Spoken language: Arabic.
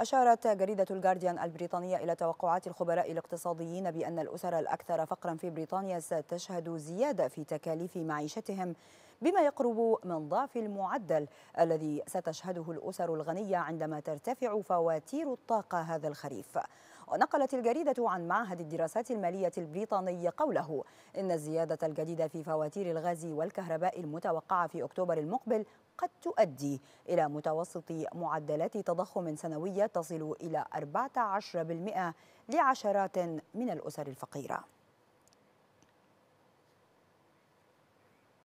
أشارت جريدة الجارديان البريطانية إلى توقعات الخبراء الاقتصاديين بأن الأسر الأكثر فقرا في بريطانيا ستشهد زيادة في تكاليف معيشتهم بما يقرب من ضعف المعدل الذي ستشهده الأسر الغنية عندما ترتفع فواتير الطاقة هذا الخريف ونقلت الجريدة عن معهد الدراسات المالية البريطاني قوله إن الزيادة الجديدة في فواتير الغاز والكهرباء المتوقعة في أكتوبر المقبل قد تؤدي إلى متوسط معدلات تضخم سنوية تصل إلى 14% لعشرات من الأسر الفقيرة